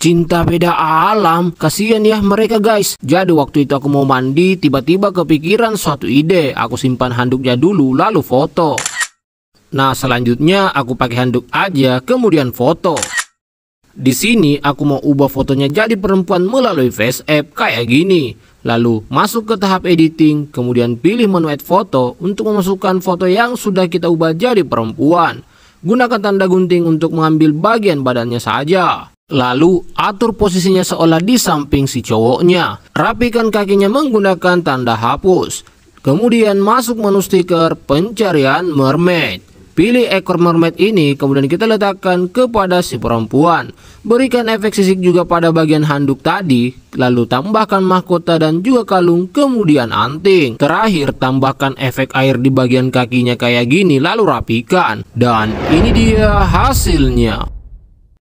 cinta beda alam. Kasihan ya mereka guys. Jadi waktu itu aku mau mandi, tiba-tiba kepikiran suatu ide. Aku simpan handuknya dulu, lalu foto. Nah selanjutnya aku pakai handuk aja, kemudian foto. Di sini aku mau ubah fotonya jadi perempuan melalui face app kayak gini. Lalu masuk ke tahap editing, kemudian pilih menu add foto untuk memasukkan foto yang sudah kita ubah jadi perempuan. Gunakan tanda gunting untuk mengambil bagian badannya saja. Lalu, atur posisinya seolah di samping si cowoknya. Rapikan kakinya menggunakan tanda hapus. Kemudian masuk menu stiker pencarian mermaid. Pilih ekor mermaid ini, kemudian kita letakkan kepada si perempuan. Berikan efek sisik juga pada bagian handuk tadi, lalu tambahkan mahkota dan juga kalung, kemudian anting. Terakhir, tambahkan efek air di bagian kakinya kayak gini, lalu rapikan. Dan ini dia hasilnya.